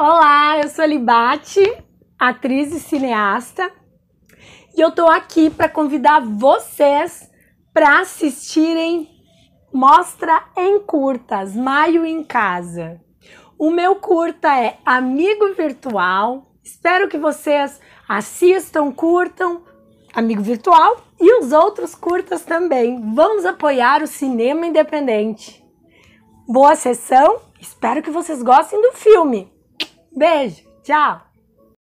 Olá, eu sou Libate, atriz e cineasta, e eu tô aqui para convidar vocês para assistirem Mostra em Curtas, Maio em Casa. O meu curta é Amigo Virtual. Espero que vocês assistam, curtam Amigo Virtual e os outros curtas também. Vamos apoiar o cinema independente. Boa sessão, espero que vocês gostem do filme. Beijo, tchau!